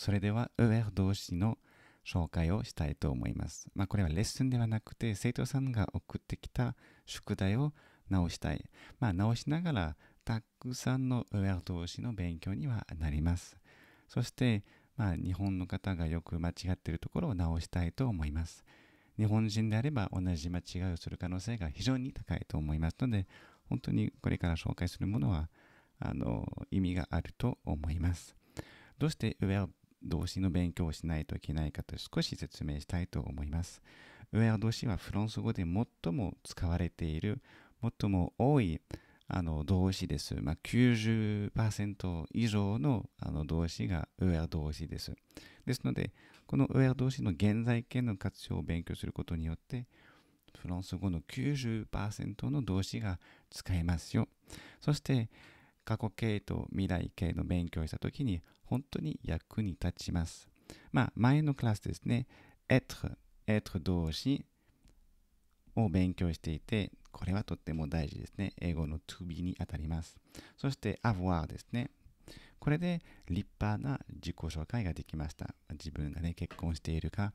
それでは、ウェア動詞の紹介をしたいと思います。まあ、これはレッスンではなくて、生徒さんが送ってきた宿題を直したい。まあ、直しながら、たくさんのウェア動詞の勉強にはなります。そして、まあ、日本の方がよく間違っているところを直したいと思います。日本人であれば同じ間違いをする可能性が非常に高いと思いますので、本当にこれから紹介するものは、あの、意味があると思います。どうしてウェア動詞の勉強をしないといけないかと少し説明したいと思います。ウェア動詞はフランス語で最も使われている、最も多いあの動詞です。まあ、90%以上のあの動詞がウェア動詞です。ですので、このウェア動詞の現在形の活用を勉強することによって、フランス語の90%の動詞が使えますよ。そして、過去形と未来形の勉強をしたときに、本当に役に立ちます。まあ、前のクラスですね、être、être 動詞を勉強していて、これはとっても大事ですね。英語の to be にあたります。そして avoir ですね。これで立派な自己紹介ができました。自分がね、結婚しているか、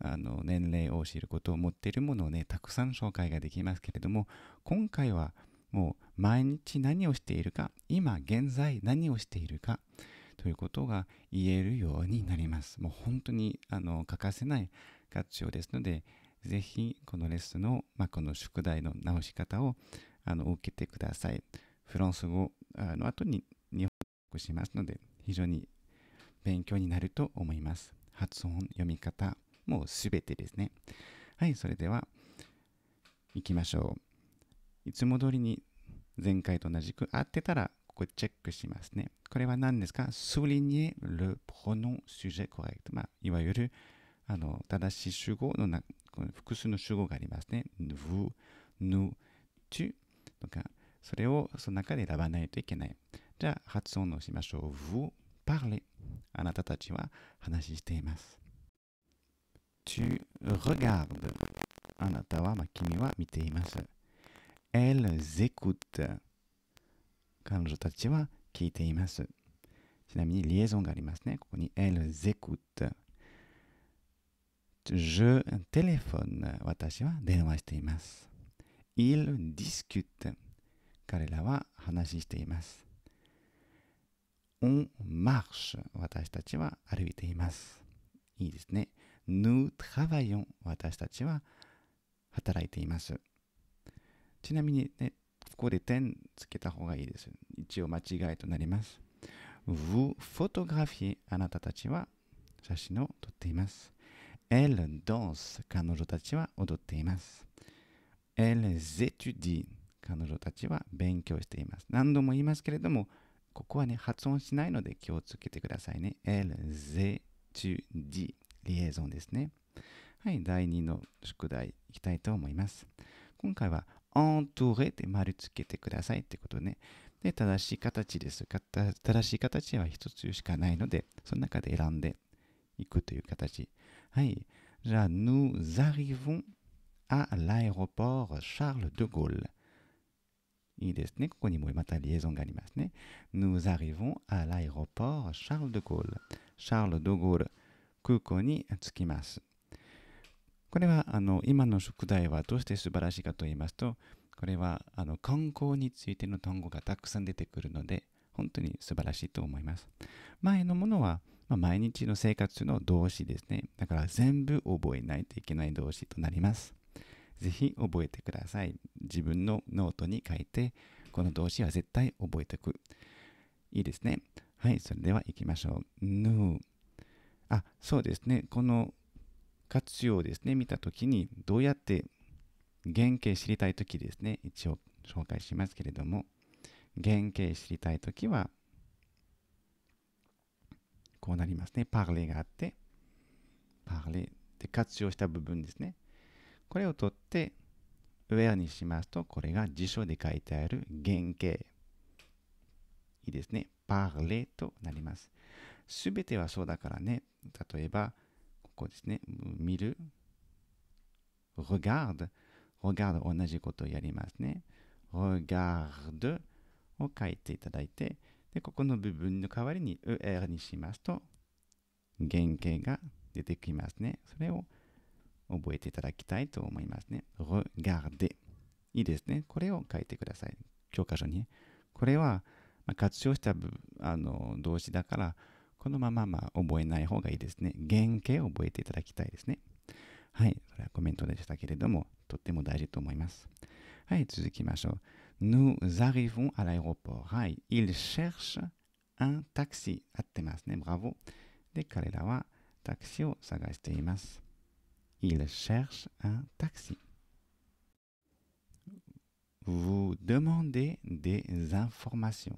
あの年齢を知ることを持っているものをね、たくさん紹介ができますけれども、今回はもう毎日何をしているか、今現在何をしているか、ということが言えるようになります。もう本当にあの欠かせない活用ですので、ぜひこのレッスンの、まあ、この宿題の直し方をあの受けてください。フランス語の後に日本語をしますので、非常に勉強になると思います。発音、読み方、もうすべてですね。はい、それでは行きましょう。いつも通りに前回と同じく合ってたらこれチェックしますね。これは何ですか ?souligner le pronom sujet correct。まあ、いわゆるあの正しい主語のな複数の主語がありますね。vous, nous, tu とか、それをその中で選ばないといけない。じゃあ、発音をしましょう。vous parlez。あなたたちは話しています。tu regardes。あなたは、まあ、君は見ています。elles écoutent。彼女たちは聞いています。ちなみに、リエゾンがありますね。ここに、elles écoutent。Je téléphone。私は電話しています。ils discutent。彼らは話しています。on marche。私たちは歩いています。いいですね。nous travaillons。私たちは働いています。ちなみに、ね、ここで点つけた方がいいです。一応間違いとなります。Vous p h o t o g r a p h あなたたちは写真を撮っています。Elle danse 彼女たちは踊っています。e l z e t u d 彼女たちは勉強しています。何度も言いますけれども、ここはね、発音しないので気をつけてくださいね。l z e t u d リエゾンですね。はい、第2の宿題いきたいと思います。今回は e n t o u で丸つけてくださいってことね。で、正しい形です。正しい形は一つしかないので、その中で選んでいくという形。はい。じゃあ、nous arrivons à l'aéroport Charles de Gaulle。いいですね。ここにもまたリエゾンがありますね。Nous arrivons à l'aéroport Charles de Gaulle。de g ル・ド・ゴール空港に着きます。これはあの今の宿題はどうして素晴らしいかと言いますと、これはあの観光についての単語がたくさん出てくるので、本当に素晴らしいと思います。前のものは、まあ、毎日の生活の動詞ですね。だから全部覚えないといけない動詞となります。ぜひ覚えてください。自分のノートに書いて、この動詞は絶対覚えておく。いいですね。はい、それでは行きましょう。ぬ、no、あ、そうですね。この活用をですね、見たときに、どうやって原型知りたいときですね、一応紹介しますけれども、原型知りたいときは、こうなりますね。パーレがあって、パーレで活用した部分ですね。これを取って、ウェアにしますと、これが辞書で書いてある原型。いいですね。パーレとなります。すべてはそうだからね。例えば、こうですね、見る、regard、regard 同じことをやりますね。regard を書いていただいて、で、ここの部分の代わりに er にしますと、原型が出てきますね。それを覚えていただきたいと思いますね。r e g a r d e いいですね。これを書いてください。教科書に。これは、ま活用したあの動詞だから、このまままあ覚えない方がいいですね。原型を覚えていただきたいですね。はい、それはコメントでしたけれども、とっても大事と思います。はい、続きましょう。Nous arrivons à l'aéroport. はい、il cherche un taxi. 合ってますね。bravo。で、彼らはタクシーを探しています。il cherche un taxi. Vous demandez des informations.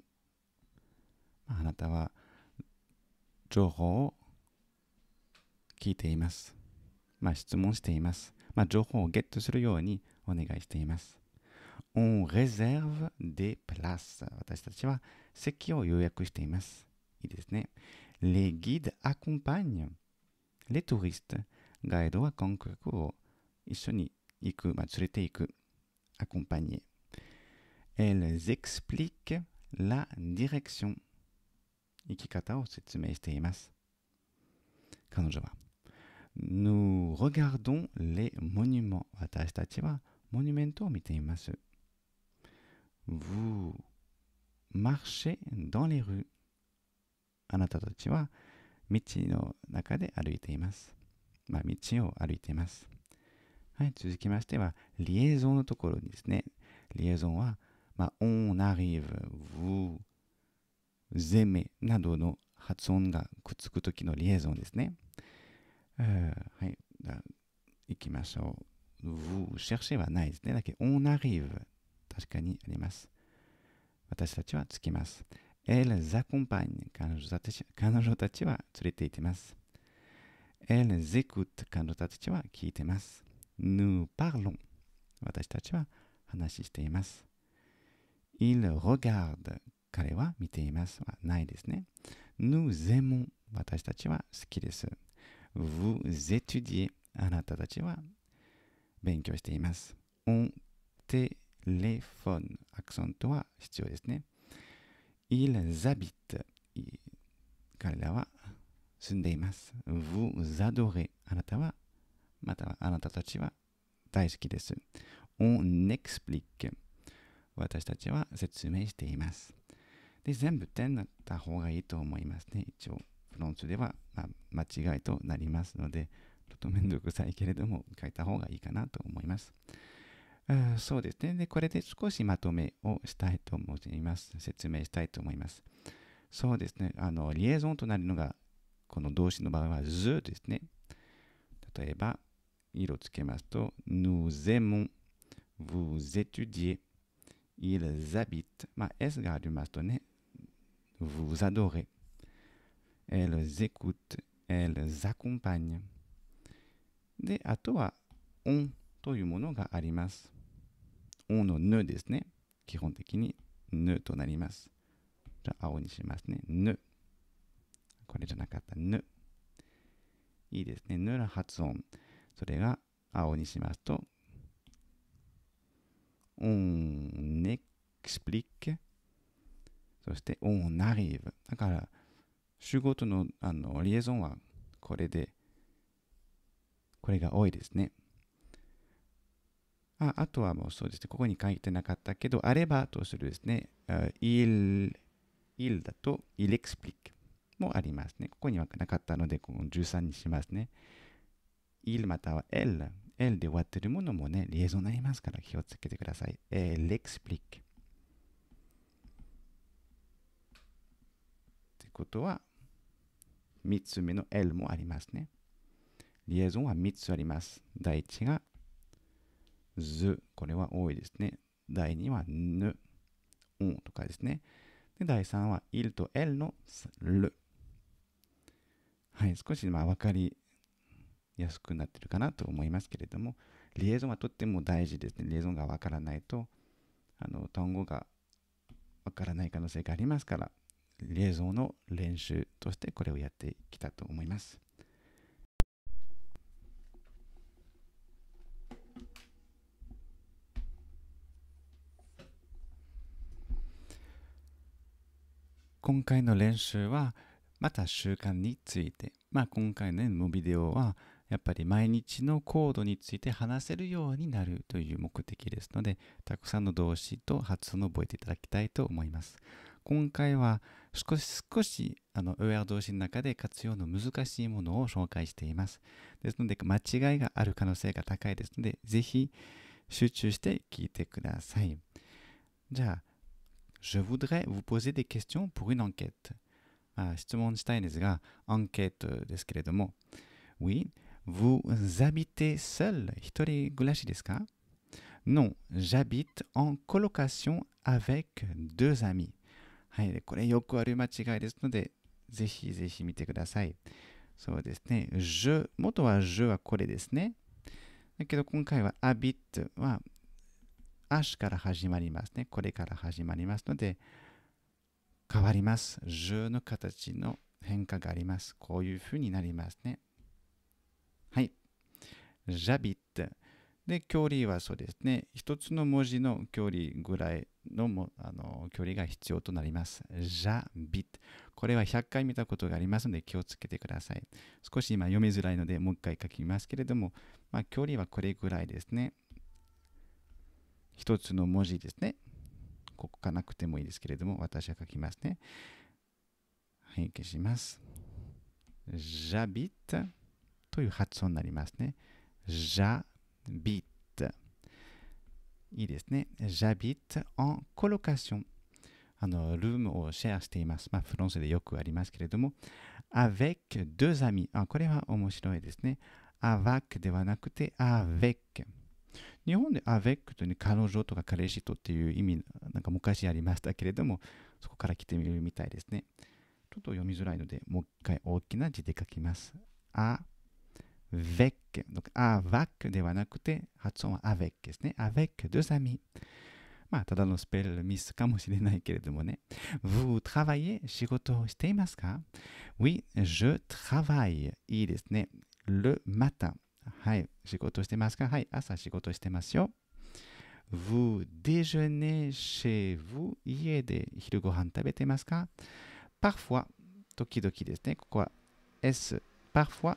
あなたは情報を聞いています。まあ、質問しています。まあ、情報をゲットするようにお願いしています。On réserve des places. 私たちは席を予約しています。いいですね。Les guides accompagnent les touristes. ガイドは観客を一緒に行く、まあ、連れて行く。accompagner. Elles expliquent la direction. 生き方を説明しています。彼女は、Nous regardons les monuments. 私たちはモニュメントを見ています。Vous marchez dans les rues. あなたたちは道の中で歩いています。まあ、道を歩いています。はい、続きましては、リエゾンのところにですね。リエゾンは、まあ、on arrive, vous ゼメなどの発音がくっつくときのリエゾンですね。はい。行きましょう。vous cherchez はないですね。だけ on arrive 確かにあります。私たちは着きます。elles accompagnent 彼女たち彼女たちは連れて行ってます。elles écoutent 彼女たちは聞いてます。nous parlons 私たちは話しています。ils regardent 彼は見ていますはないですね。nous aimons 私たちは好きです。vous étudiez あなたたちは勉強しています。on téléphone アクセントは必要ですね。ils habitent 彼らは住んでいます。vous adorez あなたはまたはあなたたちは大好きです。on explique 私たちは説明しています。で、全部点になった方がいいと思いますね。一応、フロントでは、ま間違いとなりますので、ちょっと面倒くさいけれども、書いた方がいいかなと思います。うそうですね。で、これで少しまとめをしたいと思います。説明したいと思います。そうですね。あの、リエゾンとなるのが、この動詞の場合は、ずですね。例えば、色つけますと、nous aimons, vous étudiez, ils habitent。まあ、S がありますとね、vous adorez. Elles écoutent, elles accompagnent. で、あとはオンというものがあります。オンのヌですね。基本的にヌとなります。じゃあ青にしますね。ヌ。これじゃなかった。ヌ。いいですね。ヌら発音。それが青にしますと、オン、e x p l ック、そしてオンナ r r i だから、主語とのあのリエゾンはこれで、これが多いですね。ああとはもうそうですね、ここに書いてなかったけど、あればとするですね、il, il だとイレ e クス l i q u もありますね。ここにはなかったので、この13にしますね。い l またはエル。l e l で終わってるものもね、リエゾンになりますから気をつけてください。え、レ l クス x p l ことは、3つ目の L もありますね。リエゾンは3つあります。第1が、ず、これは多いですね。第2は、ぬ、んとかですね。で、第3は、いると l のる。はい、少しまあ分かりやすくなってるかなと思いますけれども、リエゾンはとっても大事ですね。リエゾンが分からないと、あの単語が分からない可能性がありますから、映像の練習としてこれをやってきたと思います。今回の練習はまた習慣について、まあ、今回のビデオはやっぱり毎日のコードについて話せるようになるという目的ですのでたくさんの動詞と発音を覚えていただきたいと思います。今回は少し少しあの OR 動詞の中で活用の難しいものを紹介しています。ですので、間違いがある可能性が高いですので、ぜひ集中して聞いてください。じゃあ、Je voudrais vous poser des questions pour une enquête. あ質問したいんですが、アンケートですけれども。Oui, vous habitez seul 一人暮らしですか Non, j'habite en colocation avec deux amis. はい、これよくある間違いですので、ぜひぜひ見てください。そうですね。je 元は je はこれですね。だけど今回は habit は足から始まりますね。これから始まりますので、変わります。je の形の変化があります。こういうふうになりますね。はい。j h a b i t で、距離はそうですね。一つの文字の距離ぐらいのもあの距離が必要となります。じゃビット。これは100回見たことがありますので気をつけてください。少し今読みづらいのでもう一回書きますけれども、まあ、距離はこれぐらいですね。一つの文字ですね。ここかなくてもいいですけれども、私は書きますね。はい、消します。じゃビットという発音になりますね。じゃビット。いいですね。j'habite en colocation。あの、ルームをシェアしています。まあ、フロンスでよくありますけれども、avec deux amis。あ、これは面白いですね。avec ではなくて avec。日本で avec という、ね、彼女とか彼氏とっていう意味、なんか昔ありましたけれども、そこから来てみるみたいですね。ちょっと読みづらいので、もう一回大きな字で書きます。あ、avec. Donc avec des amis. Hatsun avec des ne. Avec deux amis. Mata danno miss mis kamoshi de nai keredo ne. Vous travaillez? Shigoto shite imasu Oui, je travaille. I des ne le matin. Hai, shigoto shite imasu asa shigoto shite masuyo. Vous déjeunez chez vous? Ie de hirugohan tabete mas Parfois. Toki des ne. Koko parfois.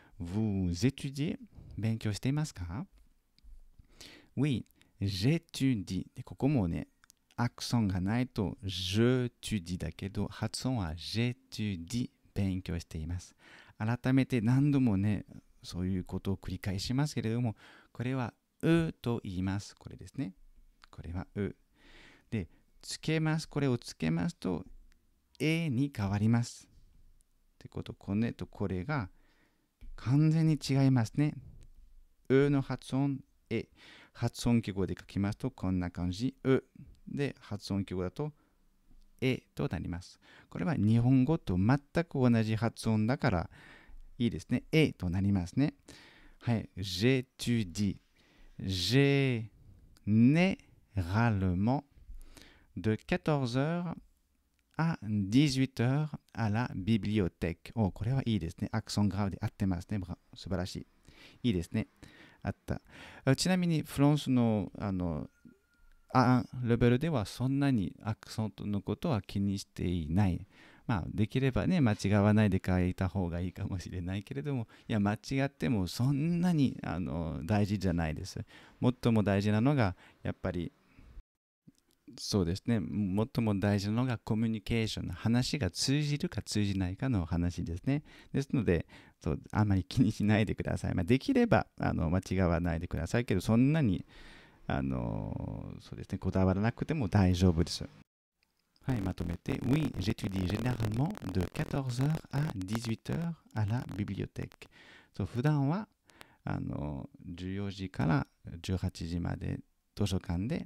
Vous étudiez 勉強していますか ?Oui, j'étudie. ここもね、アクョンがないと j'étudie だけど、発音は j'étudie 勉強しています。改めて何度もね、そういうことを繰り返しますけれども、これはうと言います。これですね。これはう。で、つけます。これをつけますと、えに変わります。ってこと、これとこれが完全に違いますね。うの発音、え。発音記号で書きますとこんな感じ、う。で、発音記号だと、えとなります。これは日本語と全く同じ発音だから、いいですね。えとなりますね。はい。j'étudie, généralement de 14h à 18h la bibliothèque。お、これはいいですね。アクョングラウで合ってますね。素晴らしい。いいですね。あった。ちなみに、フランスの、あの、あレベルではそんなにアクセントのことは気にしていない。まあ、できればね、間違わないで書いた方がいいかもしれないけれども、いや、間違ってもそんなにあの大事じゃないです。最も大事なのが、やっぱりそうですね最も大事なのがコミュニケーションの話が通じるか通じないかの話ですねですのでそうあまり気にしないでください、まあ、できればあの間違わないでくださいけどそんなにあのそうですねこだわらなくても大丈夫ですはい、まとめて。Oui, j'étudie généralement de 14h à 18h à la bibliothèque. 普段はあの14時から18時まで図書館で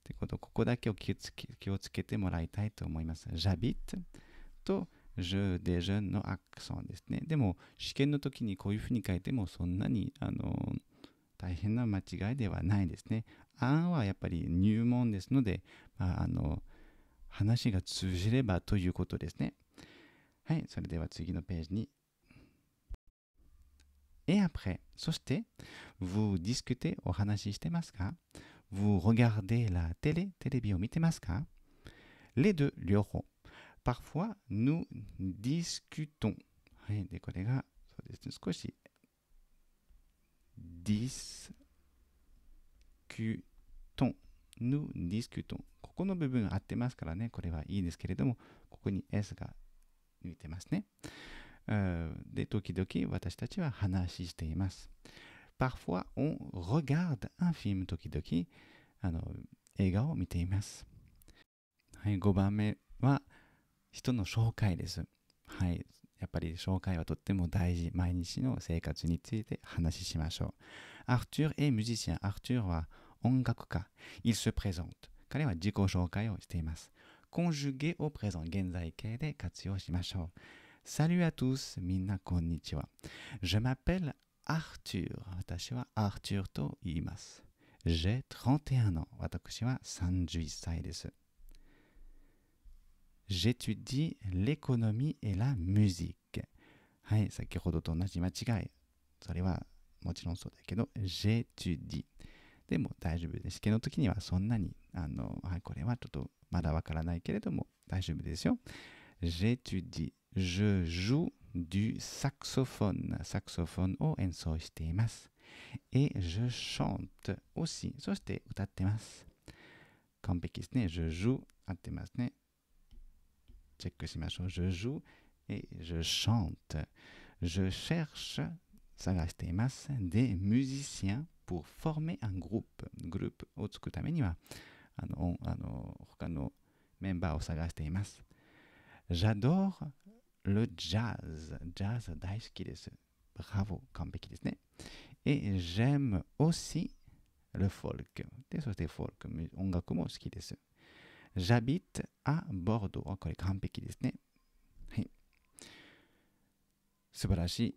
ってこと、ここだけを気をつけてもらいたいと思います。j'habite と je déjeune のアクセンですね。でも、試験の時にこういうふうに書いてもそんなにあの大変な間違いではないですね。アンはやっぱり入門ですので、まあ、あの話が通じればということですね。はい、それでは次のページにえ、ア・ après, そして、vous discutez お話ししてますか Vous regardez la télé, télébio, mitemaska Les deux, rond. Parfois, nous discutons. Oui, des collègues, discutons. Nous discutons. ここの部分合ってますからね、これはいいですけれども、ここに S が抜いてますね。で、時々私たちは話しています。parfois on regarde un film tokidoki, あの映画を見ています。はい、5番目は人の紹介です。はい、やっぱり紹介はとっても大事。毎日の生活について話しましょう。アーチュー est musicien。アーチューは音楽家。Il se présente。彼は自己紹介をしています。conjugué au présent 現在形で活用しましょう。Salut à tous, みんなこんにちは。Je m'appelle Arthur 私は Arthur と言います j a 31 a 私は31歳です J'étudie l'économie et la musique はい先ほどと同じ間違いそれはもちろんそうだけど J'étudie でも大丈夫です。けど時にはそんなに、あの、はい、これはちょっとまだわからないけれども大丈夫ですよ。J'étudie, je joue du saxophone. Saxophone au enso Et je chante aussi. So shite utatemasu. Kanpeki Je joue. Atemasu ne. Check si Je joue et je chante. Je cherche. Sagashiteimasu. Des musiciens pour former un groupe. Groupe o tsukutame Ano, ano, hoka no. Memba o sagashiteimasu. J'adore le jazz. Jazz daisuki desu. Bravo, kanpeki desu ne. Et j'aime aussi le folk. で、そして folk、音楽も好きです。j'habite à Bordeaux. これ完璧ですね。はい。素晴らしい。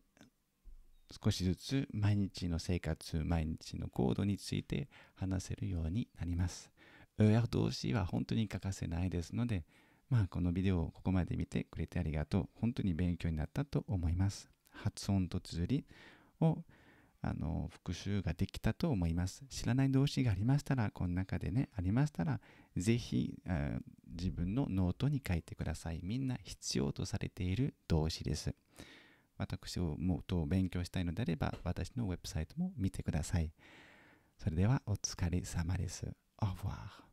少しずつ毎日の生活、毎日の行動について話せるようになります。親同士は本当に欠かせないですので、まあ、このビデオをここまで見てくれてありがとう。本当に勉強になったと思います。発音と綴りをあの復習ができたと思います。知らない動詞がありましたら、この中でね、ありましたら、ぜひ自分のノートに書いてください。みんな必要とされている動詞です。私をもっと勉強したいのであれば、私のウェブサイトも見てください。それではお疲れ様です。Au revoir.